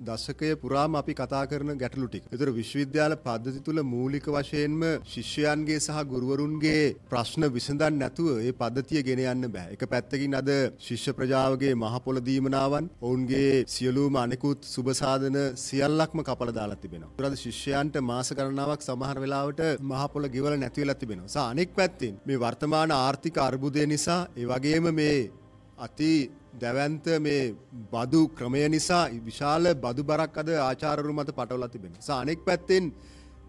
දශකය පුරාම අපි කතා කරන ගැටලු ටික. ඒතර විශ්වවිද්‍යාල පද්ධති තුල මූලික වශයෙන්ම ශිෂ්‍යයන්ගේ සහ ගුරුවරුන්ගේ ප්‍රශ්න විසඳන්න නැතුව ඒ පද්ධතිය ගෙන යන්න බෑ. එක පැත්තකින් අද ශිෂ්‍ය ප්‍රජාවගේ මහ පොළ දීමනාවන් ඔවුන්ගේ සියලුම අනෙකුත් සුබ සාධන සියල්ලක්ම කපලා දාලා තිබෙනවා. ඒතරද ශිෂ්‍යයන්ට මාස ගණනාවක් සමහර වෙලාවට මහ පොළ ගෙවලා නැති වෙලා තිබෙනවා. සහ අනෙක් පැත්තෙන් මේ වර්තමාන ආර්ථික අර්බුදය නිසා ඒ වගේම මේ අති දැවන්ත මේ බදු ක්‍රමය නිසා විශාල බදු බරක් අද ආචාරරු මත පටවල තිබෙන සානෙක් පැත්තෙන්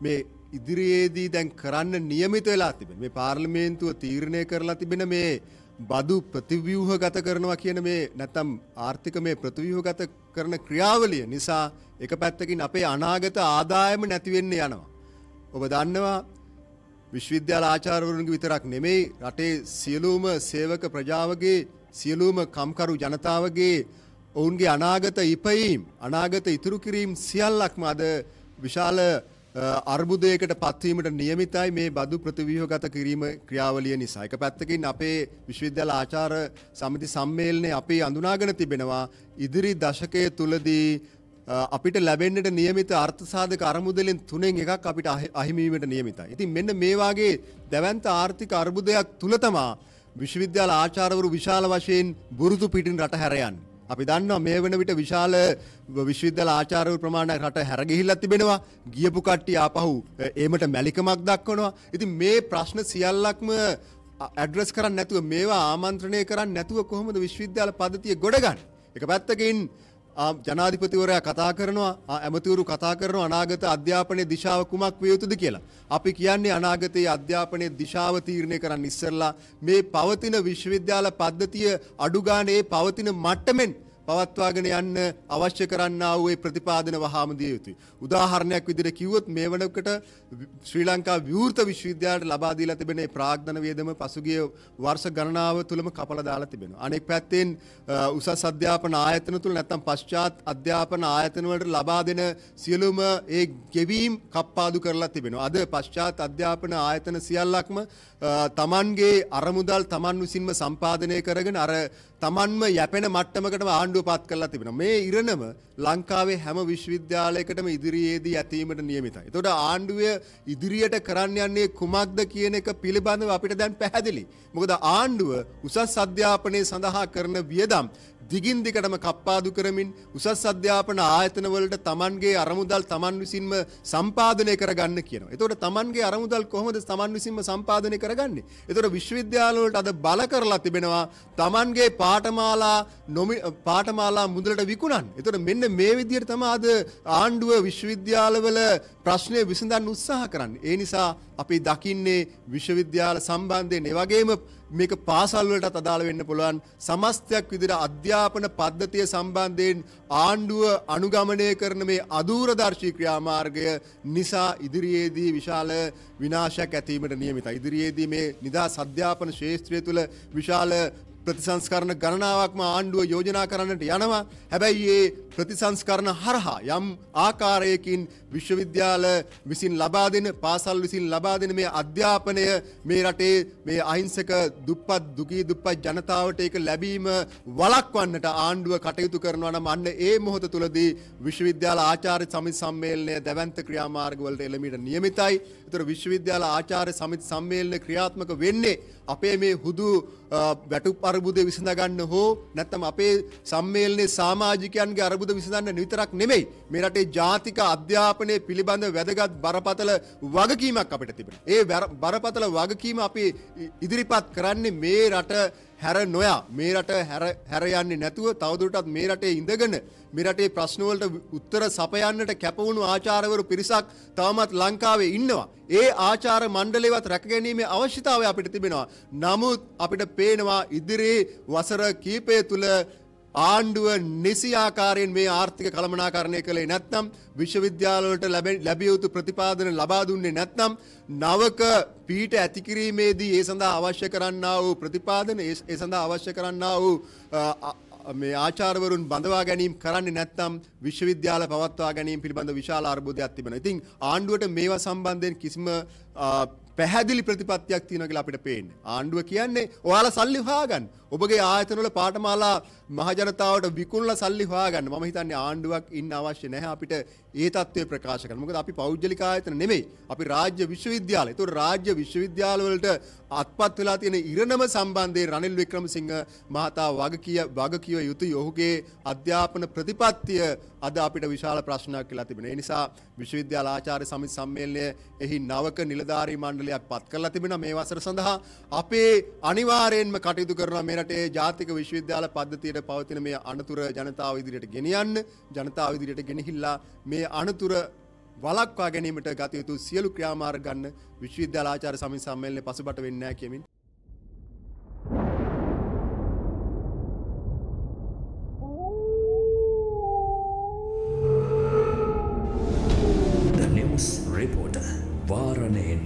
මේ ඉදිරියේදී දැන් කරන්න නියමිත වෙලා තිබෙන මේ පාර්ලිමේන්තුව තීරණය කරලා තිබෙන මේ බදු ප්‍රතිව්‍යූහ ගත කරනවා කියන මේ නැත්තම් ආර්ථික මේ ප්‍රතිව්‍යූහ ගත කරන ක්‍රියාවලිය නිසා එක පැත්තකින් අපේ අනාගත ආදායම නැතිවෙන්න යනවා. ඔබ දන්නවා විශ්වවිද්‍යාල ආචාර්වරුන්ගේ විතරක් නෙමෙයි රටේ සියලූම සේවක ප්‍රජාවගේ සියලුම කම්කරු ජනතාවගේ ඔවුන්ගේ අනාගත ඉපයීම් අනාගත ඉතුරු කිරීම් සියල්ලක්ම අද විශාල අර්බුදයකට පත්වීමට නියමිතයි මේ බදු ප්‍රතිවීහගත කිරීම ක්‍රියාවලිය නිසා. එක පැත්තකින් අපේ විශ්වවිද්‍යාල ආචාර සමිති සම්මේලනය අපේ අඳුනාගෙන තිබෙනවා ඉදිරි දශකය තුලදී අපිට ලැබෙන්නට නියමිත අර්ථසාධක අරමුදලෙන් තුනෙන් එකක් අපිට අහිමීමට නියමිතයි. ඉතින් මෙන්න මේ වාගේ දැවන්ත ආර්ථික අර්බුදයක් තුල තමා විශ්වවිද්‍යාල ආචාරවරු විශාල වශයෙන් බුරුදු පිටින් රට හැරයන්. අපි දන්නවා මේ වෙන විට විශාල විශ්වවිද්‍යාල ආචාර්යවරු ප්‍රමාණයක් රට හැරගිහිල්ලා තිබෙනවා. ගියපු කට්ටිය ආපහු ඒමට මැලිකමක් දක්වනවා. ඉතින් මේ ප්‍රශ්න සියල්ලක්ම ඇඩ්‍රස් කරන්න නැතුව මේවා ආමන්ත්‍රණය කරන්න නැතුව කොහොමද විශ්වවිද්‍යාල පද්ධතිය ගොඩගන්නේ? එක පැත්තකින් ජනාධිපතිවරයා කතා කරනවා ඇමතිවරු කතා කරනවා අනාගත අධ්‍යාපනයේ දිශාව කුමක් විය යුතුද කියලා. අපි කියන්නේ අනාගතයේ අධ්‍යාපනයේ දිශාව තීරණය කරන්න ඉස්සෙල්ලා මේ පවතින විශ්වවිද්‍යාල පද්ධතිය අඩුගානේ පවතින මට්ටමෙන් පවත්වාගෙන යන්න අවශ්‍ය කරන්න වූේ ප්‍රතිපාදන වහාම දිය යුතුයි. උදාහරණයක් විදිහට කිව්වොත් මේ වනකට ශ්‍රී ලංකා විවෘත විශ්වවිද්‍යාලයට ලබා දීලා තිබෙන ප්‍රාග්ධන වියදම පසුගිය වර්ෂ ගණනාව තුලම කපලා දාලා තිබෙනවා. අනෙක් පැත්තෙන් උසස් අධ්‍යාපන ආයතන තුල නැත්නම් පශ්චාත් අධ්‍යාපන ආයතන වලට ලබා දෙන සියලුම ඒ ගෙවීම් කප්පාදු කරලා තිබෙනවා. අද පශ්චාත් අධ්‍යාපන ආයතන සියල්ලක්ම තමන්ගේ අරමුදල් තමන් විසින්ම සම්පාදනය කරගෙන අර තමන්ම යැපෙන මට්ටමකටම ආණ්ඩු ආණ්ඩුව පත් කරලා තිබෙන මේ ඉරණම ලංකාවේ හැම විශ්වවිද්‍යාලයකටම ඉදිරියේදී ඇතීමට නියමිතයි. එතකොට ආණ්ඩුවය ඉදිරියට කරන්න යන්නේ කුමක්ද කියන එක පිළිබඳව අපිට දැන් පැහැදිලි. මොකද ආණ්ඩුව උසස් අධ්‍යාපනය සඳහා කරන වියදම් දිගින් දිකටම කප්පාදු කරමින් උසස් අධ්‍යාපන ආයතනවලට තමන්ගේ අරමුදල් තමන් විසින්ම සම්පාදනය කරගන්න කියන. එතකොට තමන්ගේ අරමුදල් කොහොමද තමන් විසින්ම සම්පාදනය කරගන්නේ. එතකොට විශ්වවිද්‍යාලවලට අද බල කරලා තිබෙනවා තමන්ගේ පාටමාලා නොමි පාටමාලා මුදලට විකුණන්. එතකොට මෙන්න මේ විදියට තම අද ආණ්ඩුව විශ්වවිද්‍යාලවල ප්‍රශ්නය විසඳන්න උත්සාහ කරන්න. ඒ නිසා අපි දකින්නේ විශ්වවිද්‍යාල සම්බන්ධයෙන් එවගේම මේක පාසල්වලටත් අදාළ වෙන්න පුළුවන් සමස්තයක් විදිර අධ්‍යා අධ්‍යාපන පද්ධතිය සම්බන්ධයෙන් ආණ්ඩුව අනුගමනය කරන මේ අදූරදර්ශී ක්‍රියාමාර්ගය නිසා ඉදිරියේදී විශාල විනාශයක් ඇතීමට නියමිත. ඉදිරියේදී මේ නිදා සධ්‍යාපන ශේත්‍රය තුළ විශාල ප්‍රතිසංස්කරණ ගණනාවක්ම ආණ්ඩුව යෝජනා කරන්නට යනවා හැබැයි ඒ ප්‍රතිසංස්කරණ හරහා යම් ආකාරයකින් විශ්වවිද්‍යාල විසින් ලබා දෙන පාසල් විසින් ලබා දෙන මේ අධ්‍යාපනය මේ රටේ මේ අහිංසක දුප්පත් දුකී දුප්පත් ජනතාවට ඒක ලැබීම වලක්වන්නට ආණ්ඩුව කටයුතු කරනවා නම් අන්න ඒ මොහොත තුළදී විශ්වවිද්‍යාල ආචාර්ය සමිති සම්මේලනය දැවැන්ත ක්‍රියාමාර්ගවලට එළමිට නියමිතයි. ඒතර විශ්වවිද්‍යාල ආචාර්ය සමිති සම්මේලන ක්‍රියාත්මක වෙන්නේ අපේ මේ හුදු වැටුප් අරබුදය විසඳගන්න හෝ නැත්තම් අපේ සම්මේලනේ සාමාජිකයන්ගේ අරබුද විසඳන්න නිතරක් නෙමෙයි මේ රටේ ජාතික අධ්‍යාපනය පිළිබඳ වැදගත් බරපතල වගකීමක් අපිට තිබෙන. ඒ බරපතල වගකීම අපි ඉදිරිපත් කරන්නේ මේ රට හැර නොයා මේ රට හැර යන්නේ නැතුව තවදුරටත් මේ රටේ ඉඳගෙන මේ රටේ ප්‍රශ්නවලට උත්තර සපයන්නට කැපවුණු ආචාර්යවරු පිරිසක් තවමත් ලංකාවේ ඉන්නවා. ඒ ආචාර මණ්ඩලයවත් රැකගැනීමේ අවශ්‍යතාවය අපිට තිබෙනවා. නමුත් අපිට පේනවා ඉදිරි වසර කීපය තුළ ආණ්ඩුව නිසි ආකාරයෙන් මේ ආර්ථික කළමනාකරණය කළේ නැත්නම් විශ්වවිද්‍යාලවලට ලැබිය යුතු ප්‍රතිපාදන ලබා දුන්නේ නැත්නම් නවක පීට ඇතිකිරීමේදී ඒ සඳහා අවශ්‍ය කරන්නා වූ ප්‍රතිපාදන ඒ සඳහා අවශ්‍ය කරන්නා වූ මේ ආචාර්වරුන් බඳවා ගැනීම කරන්නේ නැත්නම් විශ්වවිද්‍යාල පවත්වා ගැනීම පිළිබඳ විශාල අර්බුදයක් තිබෙනවා. ඉතින් ආණ්ඩුවට මේවා සම්බන්ධයෙන් කිසිම පැහැදිලි ප්‍රතිපත්තියක් තියෙන කියලා අපිට පේන්නේ. ආණ්ඩුව කියන්නේ ඔයාලා සල්ලි හොයාගන්න. ඔබගේ ආයතනවල පාඨමාලා මහජනතාවට විකුණලා සල්ලි හොයාගන්න. මම හිතන්නේ ආණ්ඩුවක් ඉන්න අවශ්‍ය නැහැ අපිට ඒ తත්වය ප්‍රකාශ කරන්න. මොකද අපි පෞද්ගලික ආයතන නෙමෙයි. අපි රාජ්‍ය විශ්වවිද්‍යාල. ඒතකොට රාජ්‍ය විශ්වවිද්‍යාල වලට අත්පත් වෙලා තියෙන ඉරණම සම්බන්ධයෙන් රනිල් වික්‍රමසිංහ මහතා වගකිය වගකිය යුතුයි. ඔහුගේ අධ්‍යාපන ප්‍රතිපත්තිය අද අපිට විශාල ප්‍රශ්නයක් කියලා තිබෙනවා. ඒ නිසා විශ්වවිද්‍යාල ආචාර්ය සමිති සම්මේලනයේ එහි නවක නිලධාරී මණ්ඩල පත්කිරලයක් පත් කරලා තිබෙන මේ වසර සඳහා අපේ අනිවාරයෙන්ම කටයුතු කරන මේරටේ ජාතික විශ්වවිද්‍යාල පද්ධතියට පවතින මේ අනතුර ජනතාව ඉදිරියට ගෙනියන්න ජනතාව ඉදිරියට ගෙනහිල්ලා මේ අනතුර වලක්වා ගැනීමට ගතයුතු සියලු ක්‍රියාමාර ගන්න විශ්වවිද්‍යාලාචාර සමින් සම්මේලන පසුබට වෙන්න කෙමින්